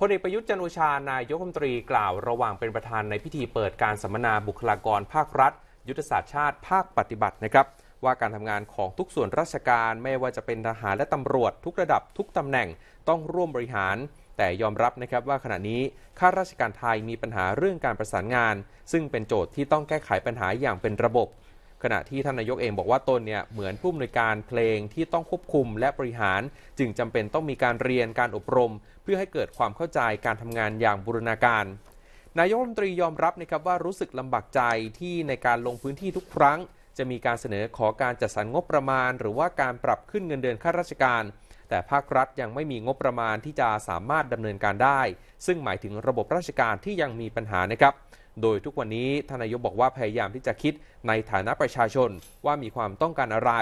พลเอกประยุทธ์จันโอชา นายกรัฐมนตรีกล่าวระหว่างเป็นประธานในพิธีเปิดการสัมมนาบุคลากร ภาครัฐ ยุทธศาสตร์ชาติภาคปฏิบัตินะครับว่าการทำงานของทุกส่วนราชการไม่ว่าจะเป็นทหารและตำรวจ ทุกระดับทุกตำแหน่งต้องร่วมบริหาร แต่ยอมรับนะครับว่าขณะนี้ข้าราชการไทยมีปัญหาเรื่องการประสานงาน ซึ่งเป็นโจทย์ที่ต้องแก้ไขปัญหาอย่างเป็นระบบขณะที่ท่านนายกเองบอกว่าตนเนี่ยเหมือนผู้อำนวยการเพลงที่ต้องควบคุมและบริหารจึงจำเป็นต้องมีการเรียนการอบรม เพื่อให้เกิดความเข้าใจการทำงานอย่างบูรณาการ นายกรัฐมนตรียอมรับนะครับว่ารู้สึกลำบากใจที่ในการลงพื้นที่ทุกครั้ง จะมีการเสนอขอการจัดสรรงบประมาณหรือว่าการปรับขึ้นเงินเดือนข้าราชการ แต่ภาครัฐยังไม่มีงบประมาณที่จะสามารถดำเนินการได้ ซึ่งหมายถึงระบบราชการที่ยังมีปัญหานะครับโดยทุกวันนี้ทนายกบอกว่าพยายามที่จะคิดในฐานะประชาชนว่ามีความต้องการอะไร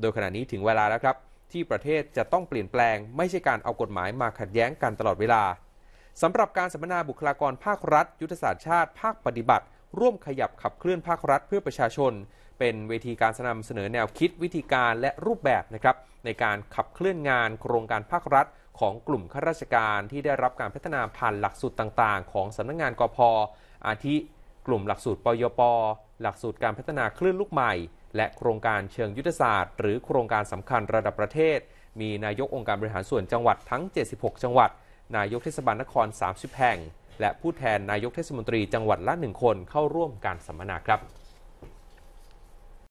โดยขณะนี้ถึงเวลาแล้วครับ ที่ประเทศจะต้องเปลี่ยนแปลง ไม่ใช่การเอากฎหมายมาขัดแย้งกันตลอดเวลาสำหรับการสัมมนาบุคลากรภาครัฐ ยุทธศาสตร์ชาติภาคปฏิบัติ ร่วมขยับขับเคลื่อนภาครัฐเพื่อประชาชน เป็นเวทีการนำเสนอแนวคิด วิธีการและรูปแบบนะครับ ในการขับเคลื่อนงาน โครงการภาครัฐ ของกลุ่มข้าราชการ ที่ได้รับการพัฒนาผ่านหลักสูตรต่าง ๆ ของสำนักงงานกพอาทิกลุ่มหลักสูตรปยปหลักสูตรการพัฒนาคลื่นลูกใหม่ และโครงการเชิงยุทธศาสตร์หรือโครงการสำคัญระดับประเทศมีนายกองค์การบริหารส่วนจังหวัดทั้ง 76 จังหวัด นายกเทศบาลนคร 30 แห่ง และผู้แทนนายกเทศมนตรีจังหวัดละหนึ่งคนเข้าร่วมการสัมมนาครับ